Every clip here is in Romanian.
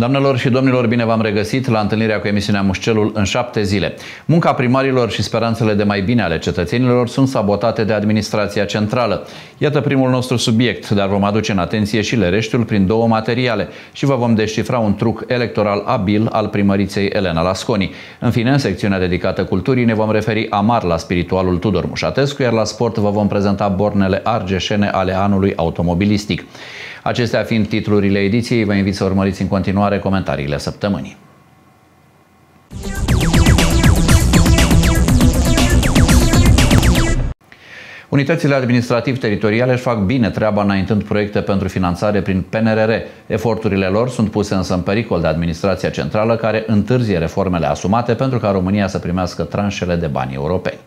Doamnelor și domnilor, bine v-am regăsit la întâlnirea cu emisiunea Mușcelul în șapte zile. Munca primarilor și speranțele de mai bine ale cetățenilor sunt sabotate de administrația centrală. Iată primul nostru subiect, dar vom aduce în atenție și lereștiul prin două materiale și vă vom descifra un truc electoral abil al primăriței Elena Lasconi. În fine, în secțiunea dedicată culturii ne vom referi amar la spiritualul Tudor Mușatescu, iar la sport vă vom prezenta bornele argeșene ale anului automobilistic. Acestea fiind titlurile ediției, vă invit să urmăriți în continuare comentariile săptămânii. Unitățile administrativ-teritoriale își fac bine treaba înaintând proiecte pentru finanțare prin PNRR. Eforturile lor sunt puse însă în pericol de administrația centrală care întârzie reformele asumate pentru ca România să primească tranșele de bani europeni.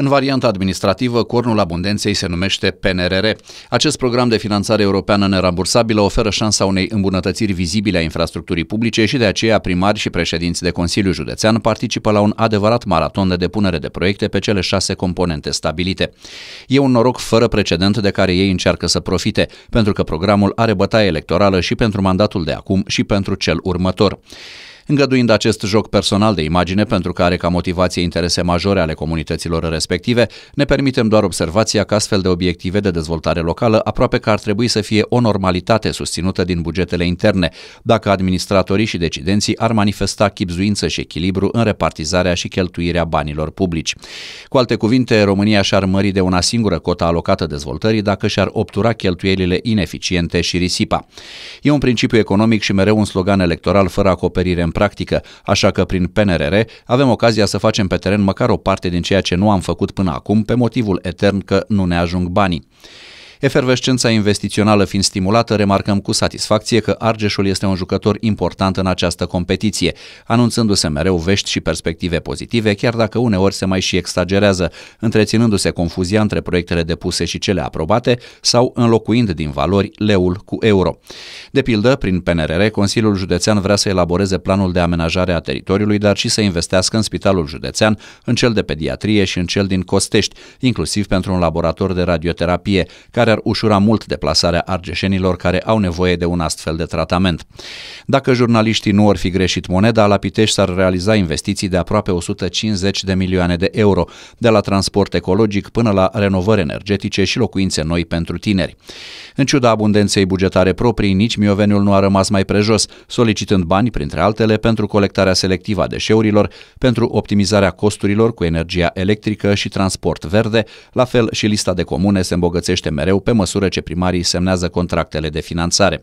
În varianta administrativă, cornul abundenței se numește PNRR. Acest program de finanțare europeană nerambursabilă oferă șansa unei îmbunătățiri vizibile a infrastructurii publice și de aceea primari și președinți de Consiliu Județean participă la un adevărat maraton de depunere de proiecte pe cele șase componente stabilite. E un noroc fără precedent de care ei încearcă să profite, pentru că programul are bătaie electorală și pentru mandatul de acum și pentru cel următor îngăduind acest joc personal de imagine pentru care ca motivație interese majore ale comunităților respective, ne permitem doar observația că astfel de obiective de dezvoltare locală aproape că ar trebui să fie o normalitate susținută din bugetele interne, dacă administratorii și decidenții ar manifesta chipzuință și echilibru în repartizarea și cheltuirea banilor publici. Cu alte cuvinte, România și-ar mări de una singură cota alocată dezvoltării dacă și-ar obtura cheltuielile ineficiente și risipa. E un principiu economic și mereu un slogan electoral fără acoperire în practică, așa că prin PNRR avem ocazia să facem pe teren măcar o parte din ceea ce nu am făcut până acum pe motivul etern că nu ne ajung banii. Efervescența investițională fiind stimulată, remarcăm cu satisfacție că Argeșul este un jucător important în această competiție, anunțându-se mereu vești și perspective pozitive, chiar dacă uneori se mai și exagerează, întreținându-se confuzia între proiectele depuse și cele aprobate sau înlocuind din valori leul cu euro. De pildă, prin PNRR, Consiliul Județean vrea să elaboreze planul de amenajare a teritoriului, dar și să investească în Spitalul Județean, în cel de pediatrie și în cel din Costești, inclusiv pentru un laborator de radioterapie, care care ar ușura mult deplasarea argeșenilor care au nevoie de un astfel de tratament. Dacă jurnaliștii nu ar fi greșit moneda, la Pitești s-ar realiza investiții de aproape 150 de milioane de euro, de la transport ecologic până la renovări energetice și locuințe noi pentru tineri. În ciuda abundenței bugetare proprii, nici Mioveniul nu a rămas mai prejos, solicitând bani, printre altele, pentru colectarea selectivă a deșeurilor, pentru optimizarea costurilor cu energia electrică și transport verde, la fel și lista de comune se îmbogățește mereu greu pe măsură ce primarii semnează contractele de finanțare.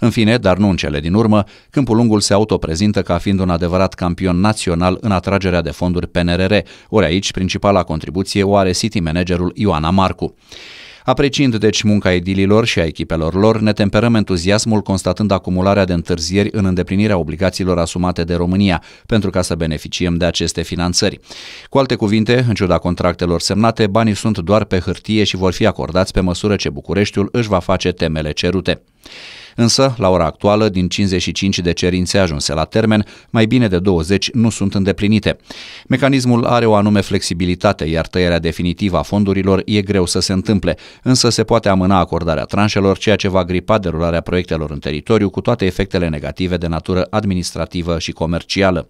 În fine, dar nu în cele din urmă, Câmpul Lungul se autoprezintă ca fiind un adevărat campion național în atragerea de fonduri PNRR, ori aici principala contribuție o are city managerul Ioana Marcu. Apreciind deci munca edililor și a echipelor lor, ne temperăm entuziasmul constatând acumularea de întârzieri în îndeplinirea obligațiilor asumate de România, pentru ca să beneficiem de aceste finanțări. Cu alte cuvinte, în ciuda contractelor semnate, banii sunt doar pe hârtie și vor fi acordați pe măsură ce Bucureștiul își va face temele cerute. Însă, la ora actuală, din 55 de cerințe ajunse la termen, mai bine de 20 nu sunt îndeplinite. Mecanismul are o anume flexibilitate, iar tăierea definitivă a fondurilor e greu să se întâmple, însă se poate amâna acordarea tranșelor, ceea ce va gripa derularea proiectelor în teritoriu cu toate efectele negative de natură administrativă și comercială.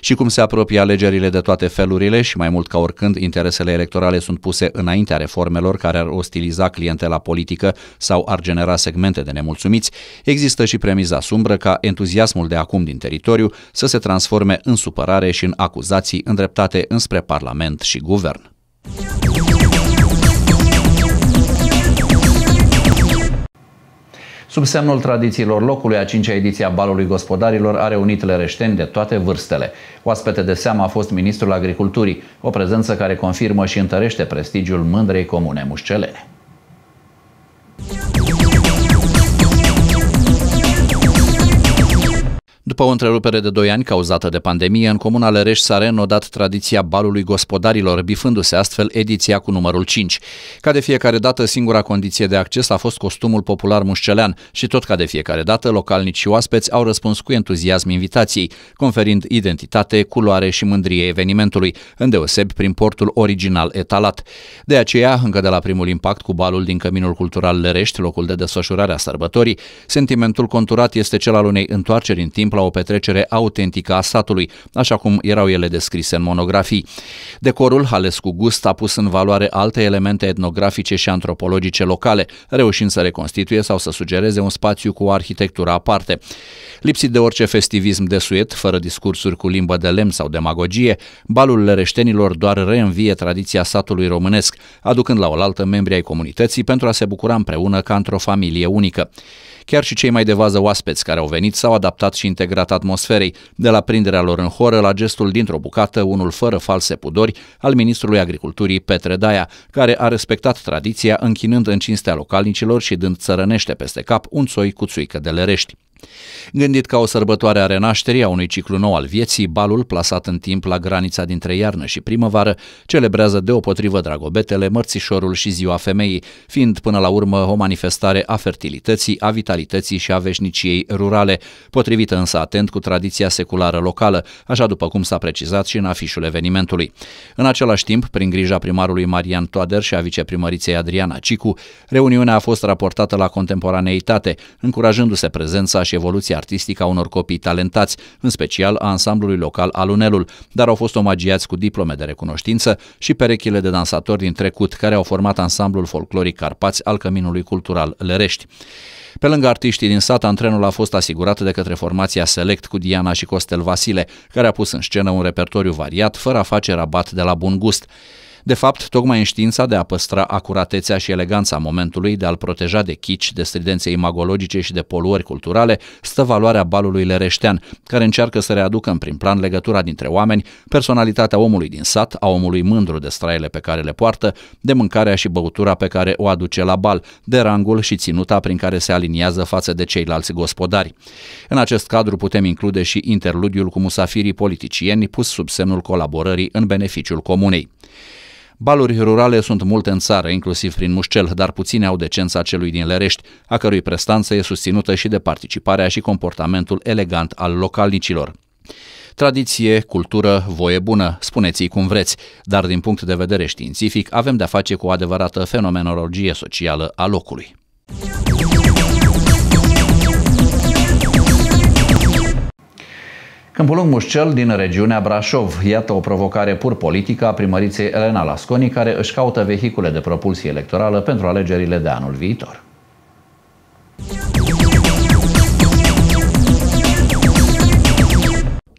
Și cum se apropie alegerile de toate felurile și mai mult ca oricând interesele electorale sunt puse înaintea reformelor care ar ostiliza clientela politică sau ar genera segmente de nemulțumiți, există și premiza sumbră ca entuziasmul de acum din teritoriu să se transforme în supărare și în acuzații îndreptate înspre Parlament și Guvern. Sub semnul tradițiilor locului, a cincea ediție a Balului Gospodarilor a reunit lereșteni de toate vârstele. Oaspete de seamă a fost ministrul agriculturii, o prezență care confirmă și întărește prestigiul mândrei comune mușcelene. După o întrerupere de 2 ani cauzată de pandemie, în comuna Lăreș s-a reînodat tradiția balului gospodarilor, bifându-se astfel ediția cu numărul 5. Ca de fiecare dată, singura condiție de acces a fost costumul popular mușcelean și tot ca de fiecare dată, localnici și oaspeți au răspuns cu entuziasm invitației, conferind identitate, culoare și mândrie evenimentului, îndeosebi prin portul original etalat. De aceea, încă de la primul impact cu balul din Căminul Cultural Lărești, locul de desfășurare a sărbătorii, sentimentul conturat este cel al unei întoarceri în timp la o petrecere autentică a satului, așa cum erau ele descrise în monografii. Decorul, ales cu gust, a pus în valoare alte elemente etnografice și antropologice locale, reușind să reconstituie sau să sugereze un spațiu cu o arhitectură aparte. Lipsit de orice festivism de suet, fără discursuri cu limbă de lemn sau demagogie, balul lereștenilor doar reînvie tradiția satului românesc, aducând la oaltă membrii ai comunității pentru a se bucura împreună ca într-o familie unică. Chiar și cei mai de vază oaspeți care au venit s-au adaptat și integrat grat atmosferei, de la prinderea lor în horă la gestul dintr-o bucată, unul fără false pudori, al ministrului agriculturii Petre Daia, care a respectat tradiția închinând în cinstea localnicilor și dând țărănește peste cap un soi cu țuică de lerești. Gândit ca o sărbătoare a renașterii a unui ciclu nou al vieții, balul, plasat în timp la granița dintre iarnă și primăvară, celebrează deopotrivă dragobetele, mărțișorul și ziua femeii, fiind până la urmă o manifestare a fertilității, a vitalității și a veșniciei rurale, potrivită însă atent cu tradiția seculară locală, așa după cum s-a precizat și în afișul evenimentului. În același timp, prin grija primarului Marian Toader și a viceprimăriței Adriana Cicu, reuniunea a fost raportată la contemporaneitate, încurajându-se prezența și și evoluția artistică a unor copii talentați, în special a ansamblului local Alunelul, dar au fost omagiați cu diplome de recunoștință și perechile de dansatori din trecut care au format ansamblul folcloric Carpați al Căminului Cultural Lerești. Pe lângă artiștii din sat, antrenul a fost asigurat de către formația Select cu Diana și Costel Vasile, care a pus în scenă un repertoriu variat, fără a face rabat de la bun gust. De fapt, tocmai în știința de a păstra acuratețea și eleganța momentului, de a-l proteja de chici, de stridențe imagologice și de poluări culturale, stă valoarea balului lereștean, care încearcă să readucă în prim plan legătura dintre oameni, personalitatea omului din sat, a omului mândru de straile pe care le poartă, de mâncarea și băutura pe care o aduce la bal, de rangul și ținuta prin care se aliniază față de ceilalți gospodari. În acest cadru putem include și interludiul cu musafirii politicieni pus sub semnul colaborării în beneficiul comunei. Baluri rurale sunt multe în țară, inclusiv prin Mușcel, dar puține au decența celui din Lerești, a cărui prestanță e susținută și de participarea și comportamentul elegant al localnicilor. Tradiție, cultură, voie bună, spuneți-i cum vreți, dar din punct de vedere științific avem de-a face cu o adevărată fenomenologie socială a locului. Câmpul Mușcel din regiunea Brașov. Iată o provocare pur politică a primăriței Elena Lasconi, care își caută vehicule de propulsie electorală pentru alegerile de anul viitor.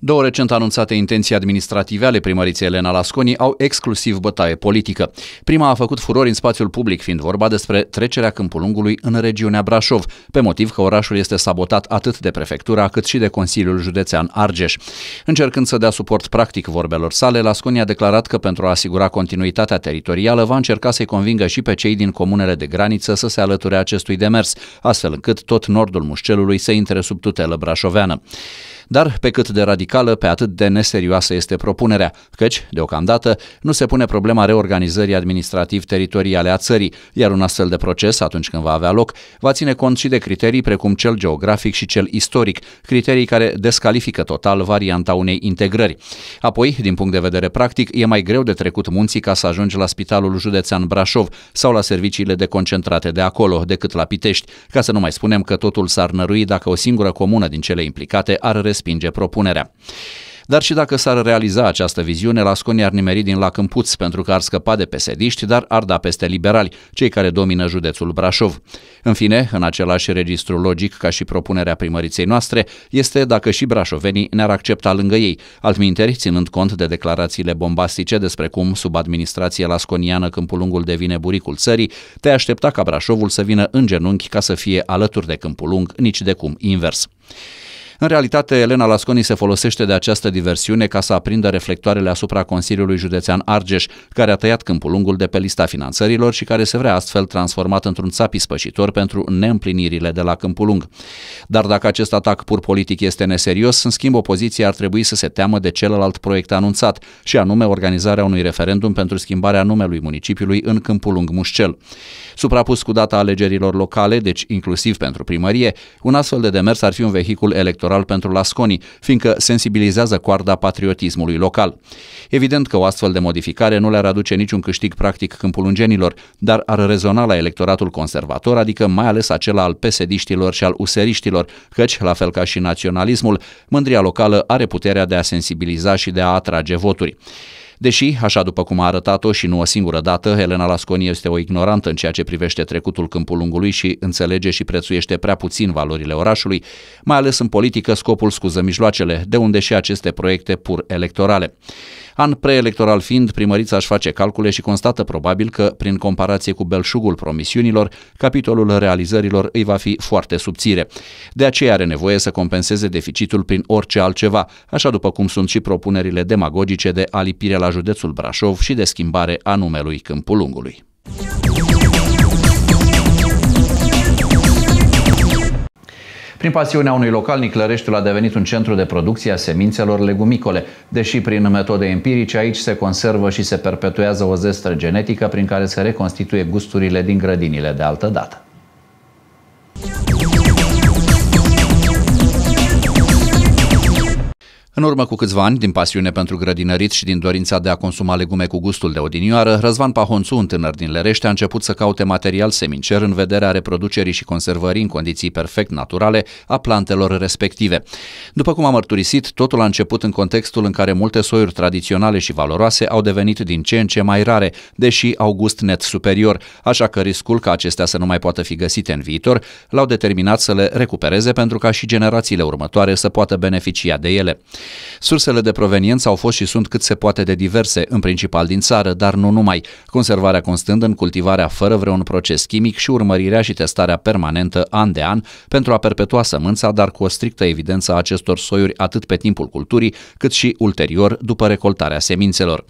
Două recent anunțate intenții administrative ale primăriței Elena Lasconi au exclusiv bătaie politică. Prima a făcut furori în spațiul public, fiind vorba despre trecerea Câmpulungului în regiunea Brașov, pe motiv că orașul este sabotat atât de prefectura cât și de Consiliul Județean Argeș. Încercând să dea suport practic vorbelor sale, Lasconi a declarat că pentru a asigura continuitatea teritorială va încerca să-i convingă și pe cei din comunele de graniță să se alăture acestui demers, astfel încât tot nordul Mușcelului să intre sub tutelă brașoveană dar pe cât de radicală, pe atât de neserioasă este propunerea, căci, deocamdată, nu se pune problema reorganizării administrativ-teritoriale a țării, iar un astfel de proces, atunci când va avea loc, va ține cont și de criterii precum cel geografic și cel istoric, criterii care descalifică total varianta unei integrări. Apoi, din punct de vedere practic, e mai greu de trecut munții ca să ajungi la Spitalul Județean Brașov sau la serviciile de concentrate de acolo decât la Pitești, ca să nu mai spunem că totul s-ar nărui dacă o singură comună din cele implicate ar respecta respinge propunerea. Dar și dacă s-ar realiza această viziune, Lasconi ar nimeri din lac Câmpuț pentru că ar scăpa de pesediști, dar ar da peste liberali, cei care domină județul Brașov. În fine, în același registru logic ca și propunerea primăriței noastre, este dacă și brașovenii ne-ar accepta lângă ei, altminteri ținând cont de declarațiile bombastice despre cum sub administrație lasconiană lungul devine buricul țării, te aștepta ca Brașovul să vină în genunchi ca să fie alături de lung, nici de cum invers. În realitate, Elena Lasconi se folosește de această diversiune ca să aprindă reflectoarele asupra Consiliului Județean Argeș, care a tăiat câmpul lungul de pe lista finanțărilor și care se vrea astfel transformat într-un țap ispășitor pentru neîmplinirile de la câmpul lung. Dar dacă acest atac pur politic este neserios, în schimb opoziția ar trebui să se teamă de celălalt proiect anunțat, și anume organizarea unui referendum pentru schimbarea numelui municipiului în Câmpul Lung Mușcel. Suprapus cu data alegerilor locale, deci inclusiv pentru primărie, un astfel de demers ar fi un vehicul electoral electoral pentru Lasconi, fiindcă sensibilizează coarda patriotismului local. Evident că o astfel de modificare nu le-ar aduce niciun câștig practic câmpulungenilor, dar ar rezona la electoratul conservator, adică mai ales acela al pesediștilor și al useriștilor, căci, la fel ca și naționalismul, mândria locală are puterea de a sensibiliza și de a atrage voturi. Deși, așa după cum a arătat-o și nu o singură dată, Elena Lasconi este o ignorantă în ceea ce privește trecutul lungului și înțelege și prețuiește prea puțin valorile orașului, mai ales în politică scopul scuză mijloacele, de unde și aceste proiecte pur electorale. An preelectoral fiind, primărița își face calcule și constată probabil că, prin comparație cu belșugul promisiunilor, capitolul realizărilor îi va fi foarte subțire. De aceea are nevoie să compenseze deficitul prin orice altceva, așa după cum sunt și propunerile demagogice de alipire la județul Brașov și de schimbare a numelui Câmpul Lungului. Prin pasiunea unui localnic, Lăreștiul a devenit un centru de producție a semințelor legumicole, deși prin metode empirice aici se conservă și se perpetuează o zestră genetică prin care se reconstituie gusturile din grădinile de altă dată. În urmă cu câțiva ani, din pasiune pentru grădinărit și din dorința de a consuma legume cu gustul de odinioară, Răzvan Pahonțu, un tânăr din Lerește, a început să caute material semincer în vederea reproducerii și conservării în condiții perfect naturale a plantelor respective. După cum am mărturisit, totul a început în contextul în care multe soiuri tradiționale și valoroase au devenit din ce în ce mai rare, deși au gust net superior, așa că riscul ca acestea să nu mai poată fi găsite în viitor l-au determinat să le recupereze pentru ca și generațiile următoare să poată beneficia de ele. Sursele de proveniență au fost și sunt cât se poate de diverse, în principal din țară, dar nu numai, conservarea constând în cultivarea fără vreun proces chimic și urmărirea și testarea permanentă an de an pentru a perpetua sămânța, dar cu o strictă evidență a acestor soiuri atât pe timpul culturii, cât și ulterior după recoltarea semințelor.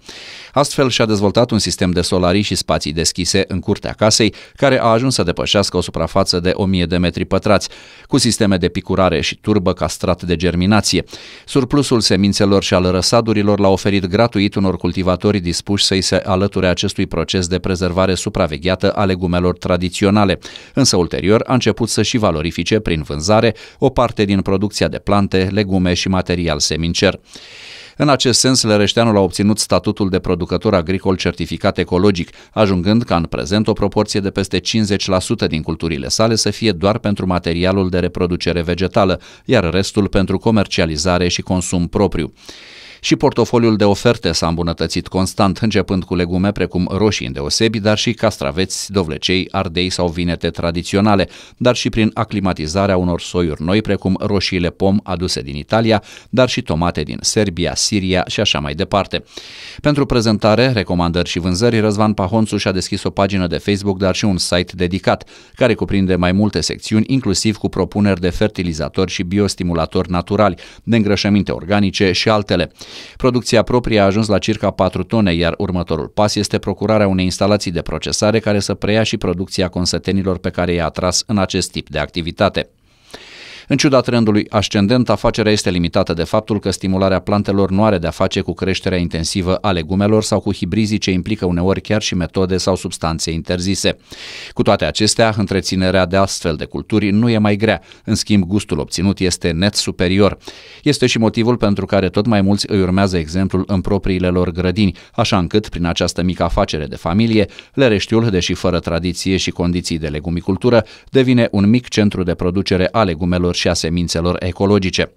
Astfel și-a dezvoltat un sistem de solarii și spații deschise în curtea casei, care a ajuns să depășească o suprafață de 1000 de metri pătrați, cu sisteme de picurare și turbă strat de germinație. Surplus Surplusul semințelor și al răsadurilor l-a oferit gratuit unor cultivatori dispuși să-i se alăture acestui proces de prezervare supravegheată a legumelor tradiționale, însă ulterior a început să și valorifice prin vânzare o parte din producția de plante, legume și material semincer. În acest sens, Lereșteanul a obținut statutul de producător agricol certificat ecologic, ajungând ca în prezent o proporție de peste 50% din culturile sale să fie doar pentru materialul de reproducere vegetală, iar restul pentru comercializare și consum propriu și portofoliul de oferte s-a îmbunătățit constant, începând cu legume precum roșii îndeosebi, dar și castraveți, dovlecei, ardei sau vinete tradiționale, dar și prin aclimatizarea unor soiuri noi precum roșiile pom aduse din Italia, dar și tomate din Serbia, Siria și așa mai departe. Pentru prezentare, recomandări și vânzări, Răzvan Pahonțu și-a deschis o pagină de Facebook, dar și un site dedicat, care cuprinde mai multe secțiuni, inclusiv cu propuneri de fertilizatori și biostimulatori naturali, de îngrășăminte organice și altele. Producția proprie a ajuns la circa 4 tone, iar următorul pas este procurarea unei instalații de procesare care să preia și producția consătenilor pe care i-a atras în acest tip de activitate. În ciuda trendului ascendent, afacerea este limitată de faptul că stimularea plantelor nu are de-a face cu creșterea intensivă a legumelor sau cu hibrizii ce implică uneori chiar și metode sau substanțe interzise. Cu toate acestea, întreținerea de astfel de culturi nu e mai grea, în schimb gustul obținut este net superior. Este și motivul pentru care tot mai mulți îi urmează exemplul în propriile lor grădini, așa încât, prin această mică afacere de familie, Lereștiul, deși fără tradiție și condiții de legumicultură, devine un mic centru de producere a legumelor plantelor și a semințelor ecologice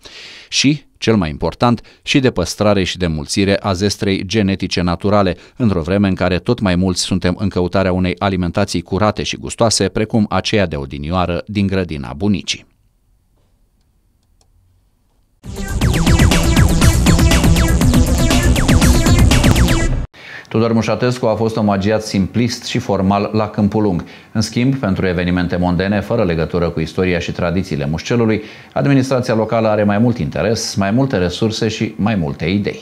și, cel mai important, și de păstrare și de mulțire a zestrei genetice naturale, într-o vreme în care tot mai mulți suntem în căutarea unei alimentații curate și gustoase, precum aceea de odinioară din grădina bunicii. Tudor Mușatescu a fost omagiat simplist și formal la Câmpul Lung. În schimb, pentru evenimente mondene, fără legătură cu istoria și tradițiile mușcelului, administrația locală are mai mult interes, mai multe resurse și mai multe idei.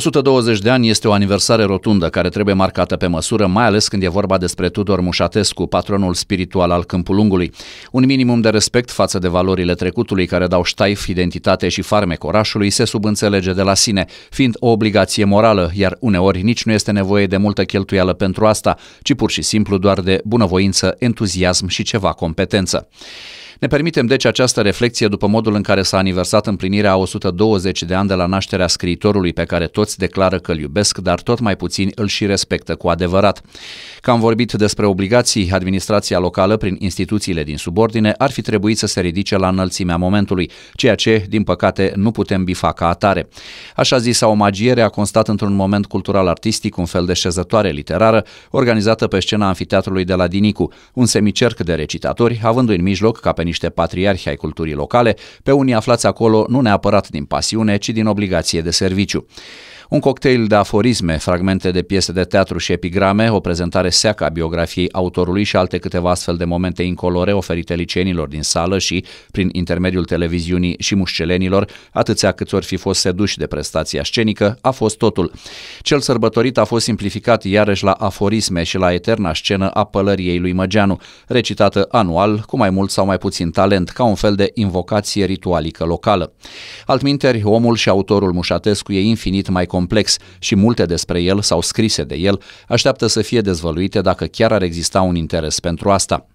120 de ani este o aniversare rotundă care trebuie marcată pe măsură, mai ales când e vorba despre Tudor Mușatescu, patronul spiritual al Câmpulungului. Un minimum de respect față de valorile trecutului care dau ștaif, identitate și farmec orașului se subînțelege de la sine, fiind o obligație morală, iar uneori nici nu este nevoie de multă cheltuială pentru asta, ci pur și simplu doar de bunăvoință, entuziasm și ceva competență. Ne permitem deci această reflexie după modul în care s-a aniversat împlinirea a 120 de ani de la nașterea scriitorului pe care toți declară că îl iubesc, dar tot mai puțin îl și respectă cu adevărat. Că am vorbit despre obligații, administrația locală prin instituțiile din subordine ar fi trebuit să se ridice la înălțimea momentului, ceea ce, din păcate, nu putem bifa ca atare. Așa zisa omagiere a constat într-un moment cultural-artistic un fel de șezătoare literară organizată pe scena anfiteatrului de la Dinicu, un semicerc de recitatori, având în mijloc ca pe niște patriarhi ai culturii locale, pe unii aflați acolo nu neapărat din pasiune, ci din obligație de serviciu. Un cocktail de aforisme, fragmente de piese de teatru și epigrame, o prezentare seacă a biografiei autorului și alte câteva astfel de momente incolore oferite licenilor din sală și, prin intermediul televiziunii și mușcelenilor, atâția câți ori fi fost seduși de prestația scenică, a fost totul. Cel sărbătorit a fost simplificat iarăși la aforisme și la eterna scenă a pălăriei lui Măgeanu, recitată anual, cu mai mult sau mai puțin talent, ca un fel de invocație ritualică locală. Altminteri, omul și autorul mușatescu e infinit mai complex și multe despre el sau scrise de el așteaptă să fie dezvăluite dacă chiar ar exista un interes pentru asta.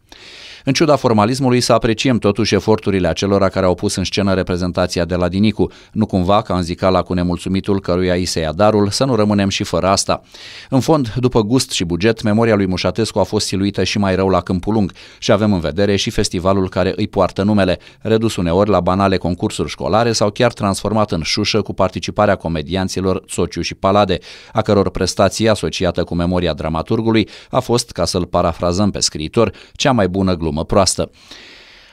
În ciuda formalismului, să apreciem totuși eforturile acelora care au pus în scenă reprezentația de la Dinicu, nu cumva ca în zicala cu nemulțumitul căruia i se ia darul, să nu rămânem și fără asta. În fond, după gust și buget, memoria lui Mușatescu a fost siluită și mai rău la Câmpul Lung și avem în vedere și festivalul care îi poartă numele, redus uneori la banale concursuri școlare sau chiar transformat în șușă cu participarea comedianților Sociu și Palade, a căror prestație asociată cu memoria dramaturgului a fost, ca să-l parafrazăm pe scriitor, cea mai bună glumă glumă proastă.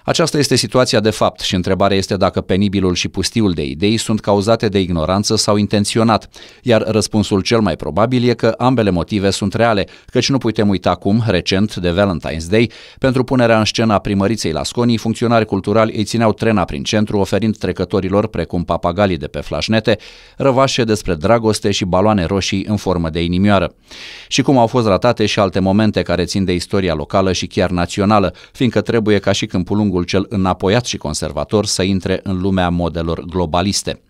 Aceasta este situația de fapt și întrebarea este dacă penibilul și pustiul de idei sunt cauzate de ignoranță sau intenționat, iar răspunsul cel mai probabil e că ambele motive sunt reale, căci nu putem uita cum, recent, de Valentine's Day, pentru punerea în scenă a primăriței Lasconi, funcționari culturali îi țineau trena prin centru, oferind trecătorilor, precum papagalii de pe flașnete, răvașe despre dragoste și baloane roșii în formă de inimioară. Și cum au fost ratate și alte momente care țin de istoria locală și chiar națională, fiindcă trebuie ca și câmpul lungul colegul cel înapoiat și conservator să intre în lumea modelor globaliste.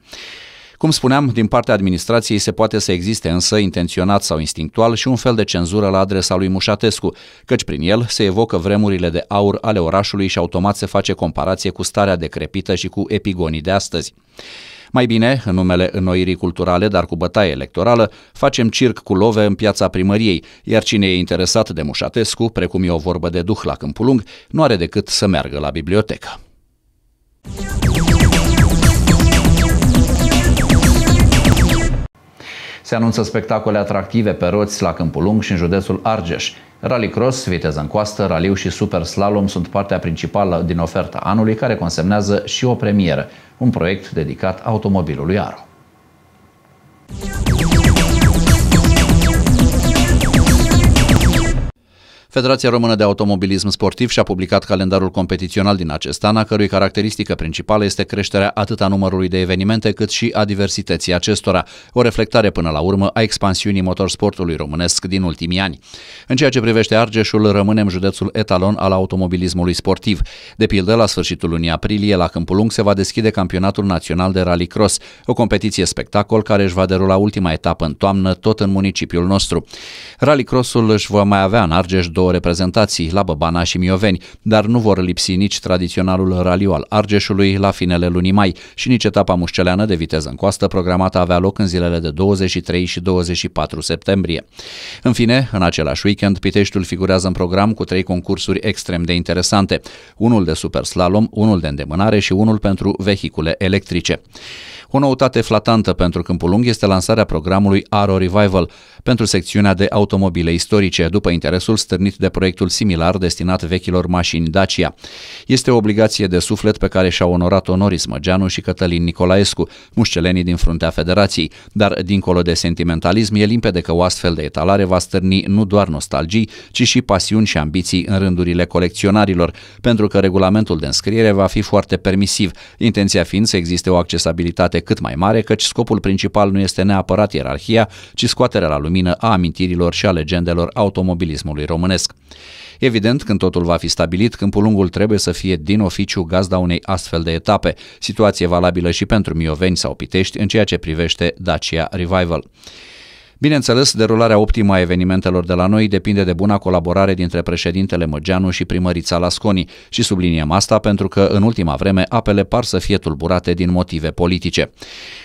Cum spuneam, din partea administrației se poate să existe însă, intenționat sau instinctual, și un fel de cenzură la adresa lui Mușatescu, căci prin el se evocă vremurile de aur ale orașului și automat se face comparație cu starea decrepită și cu epigonii de astăzi. Mai bine, în numele înnoirii culturale, dar cu bătaie electorală, facem circ cu love în piața primăriei, iar cine e interesat de Mușatescu, precum e o vorbă de duh la Câmpulung, nu are decât să meargă la bibliotecă. Se anunță spectacole atractive pe roți la Câmpul Lung și în județul Argeș. Rallycross, viteză în coastă, raliu și super slalom sunt partea principală din oferta anului care consemnează și o premieră, un proiect dedicat automobilului Aro. Federația Română de Automobilism Sportiv și-a publicat calendarul competițional din acest an, a cărui caracteristică principală este creșterea atât a numărului de evenimente cât și a diversității acestora, o reflectare până la urmă a expansiunii motorsportului românesc din ultimii ani. În ceea ce privește Argeșul, rămânem județul etalon al automobilismului sportiv. De pildă, la sfârșitul lunii aprilie, la Câmpul Lung se va deschide campionatul național de rallycross, o competiție spectacol care își va derula ultima etapă în toamnă tot în municipiul nostru. Rallycrossul își va mai avea în Argeș două două reprezentații la Băbana și Mioveni, dar nu vor lipsi nici tradiționalul raliu al Argeșului la finele lunii mai și nici etapa mușceleană de viteză în coastă programată avea loc în zilele de 23 și 24 septembrie. În fine, în același weekend, Piteștiul figurează în program cu trei concursuri extrem de interesante, unul de super slalom, unul de îndemânare și unul pentru vehicule electrice. O noutate flatantă pentru Câmpul Lung este lansarea programului Aro Revival pentru secțiunea de automobile istorice, după interesul stârnit de proiectul similar destinat vechilor mașini Dacia. Este o obligație de suflet pe care și au onorat Onoris Măgeanu și Cătălin Nicolaescu, mușcelenii din fruntea Federației, dar dincolo de sentimentalism e limpede că o astfel de etalare va stârni nu doar nostalgii, ci și pasiuni și ambiții în rândurile colecționarilor, pentru că regulamentul de înscriere va fi foarte permisiv, intenția fiind să existe o accesibilitate poate cât mai mare, căci scopul principal nu este neapărat ierarhia, ci scoaterea la lumină a amintirilor și a legendelor automobilismului românesc. Evident, când totul va fi stabilit, câmpul lungul trebuie să fie din oficiu gazda unei astfel de etape, situație valabilă și pentru mioveni sau pitești în ceea ce privește Dacia Revival. Bineînțeles, derularea optimă a evenimentelor de la noi depinde de buna colaborare dintre președintele Măgeanu și primărița Lasconi și subliniem asta pentru că în ultima vreme apele par să fie tulburate din motive politice.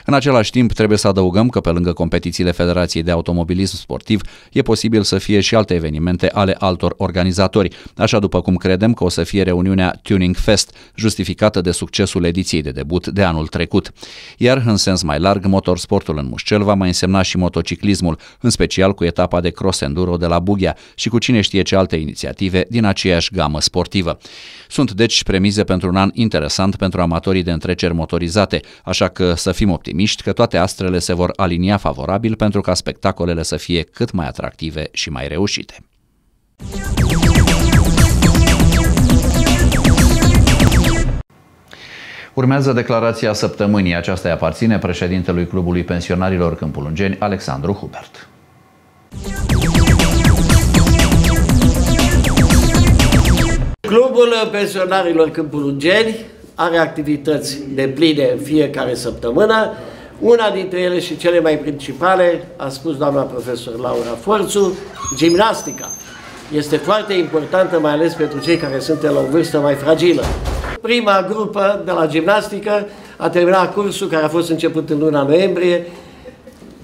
În același timp, trebuie să adăugăm că pe lângă competițiile Federației de Automobilism Sportiv e posibil să fie și alte evenimente ale altor organizatori, așa după cum credem că o să fie reuniunea Tuning Fest, justificată de succesul ediției de debut de anul trecut. Iar, în sens mai larg, motorsportul în Mușcel va mai însemna și motociclism turismul, în special cu etapa de cross-enduro de la Bughea și cu cine știe ce alte inițiative din aceeași gamă sportivă. Sunt deci premize pentru un an interesant pentru amatorii de întreceri motorizate, așa că să fim optimiști că toate astrele se vor alinia favorabil pentru ca spectacolele să fie cât mai atractive și mai reușite. Urmează declarația săptămânii. Aceasta îi aparține președintelui Clubului Pensionarilor Câmpulungeni, Alexandru Hubert. Clubul Pensionarilor Câmpulungeni are activități de pline în fiecare săptămână. Una dintre ele și cele mai principale, a spus doamna profesor Laura Forțu, gimnastica. Este foarte importantă, mai ales pentru cei care sunt la o vârstă mai fragilă prima grupă de la gimnastică a terminat cursul care a fost început în luna noiembrie,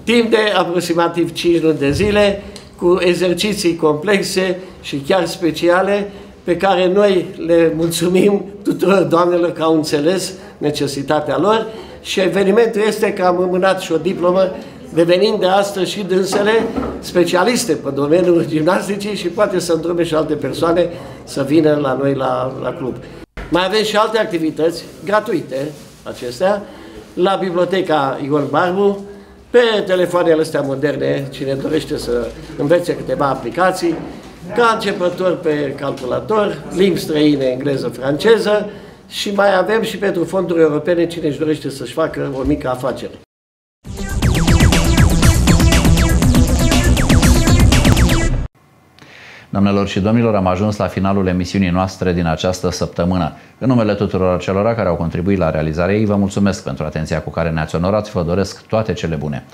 timp de aproximativ 5 luni de zile, cu exerciții complexe și chiar speciale, pe care noi le mulțumim tuturor doamnelor că au înțeles necesitatea lor și evenimentul este că am îmânat și o diplomă devenind de astăzi și dânsele specialiste pe domeniul gimnasticii și poate să îndrume și alte persoane să vină la noi la, la club. Mai avem și alte activități gratuite, acestea, la Biblioteca Ion Barbu, pe telefoanele astea moderne, cine dorește să învețe câteva aplicații, ca începător pe calculator, limbi străine, engleză, franceză și mai avem și pentru fonduri europene cine își dorește să-și facă o mică afacere. Doamnelor și domnilor, am ajuns la finalul emisiunii noastre din această săptămână. În numele tuturor celor care au contribuit la realizarea ei, vă mulțumesc pentru atenția cu care ne-ați onorat, vă doresc toate cele bune.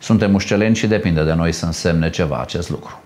Suntem ușceleni și depinde de noi să însemne ceva acest lucru.